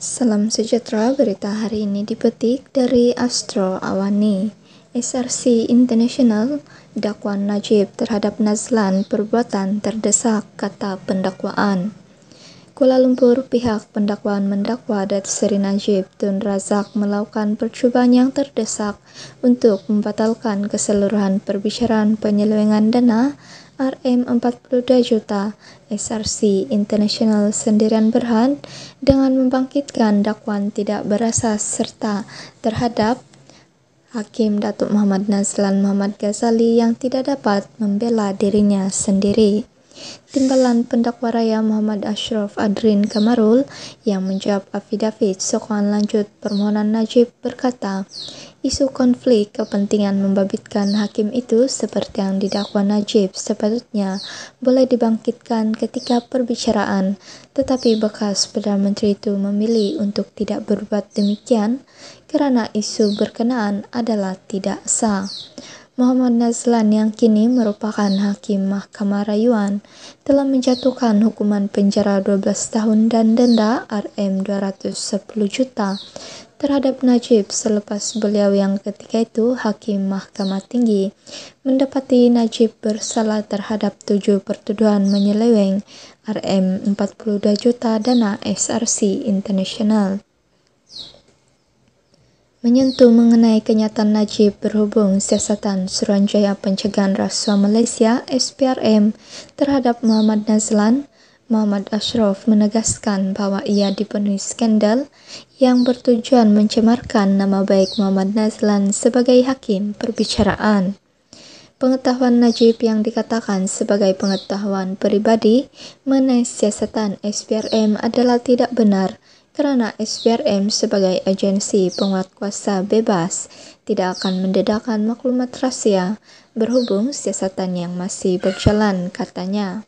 Salam sejahtera, berita hari ini dipetik dari Astro Awani. SRC International, dakwaan Najib terhadap Nazlan perbuatan terdesak, kata pendakwaan. Kuala Lumpur, pihak pendakwaan mendakwa Seri Najib Tun Razak melakukan percobaan yang terdesak untuk membatalkan keseluruhan perbicaraan penyelewengan dana RM42 juta SRC International Sendirian Berhad dengan membangkitkan dakwaan tidak berasas serta terhadap Hakim Datuk Muhammad Nazlan Muhammad Ghazali yang tidak dapat membela dirinya sendiri. Timbalan Pendakwa Raya Muhammad Ashraf Adrin Kamarul yang menjawab afidavit sokongan lanjut permohonan Najib berkata, isu konflik kepentingan membabitkan hakim itu seperti yang didakwa Najib sepatutnya boleh dibangkitkan ketika perbicaraan, tetapi bekas Perdana Menteri itu memilih untuk tidak berbuat demikian karena isu berkenaan adalah tidak sah. Muhammad Nazlan yang kini merupakan hakim Mahkamah Rayuan telah menjatuhkan hukuman penjara 12 tahun dan denda RM 210 juta terhadap Najib selepas beliau yang ketika itu Hakim Mahkamah Tinggi mendapati Najib bersalah terhadap tujuh pertuduhan menyeleweng RM 42 juta dana SRC International menyentuh mengenai kenyataan Najib berhubung siasatan Suranjaya Pencegahan Rasuah Malaysia SPRM terhadap Muhammad Nazlan, Muhammad Ashraf menegaskan bahwa ia dipenuhi skandal yang bertujuan mencemarkan nama baik Muhammad Nazlan sebagai hakim perbicaraan. Pengetahuan Najib yang dikatakan sebagai pengetahuan pribadi mengenai siasatan SPRM adalah tidak benar karena SPRM sebagai agensi penguat kuasa bebas tidak akan mendedahkan maklumat rahasia berhubung siasatan yang masih berjalan, katanya.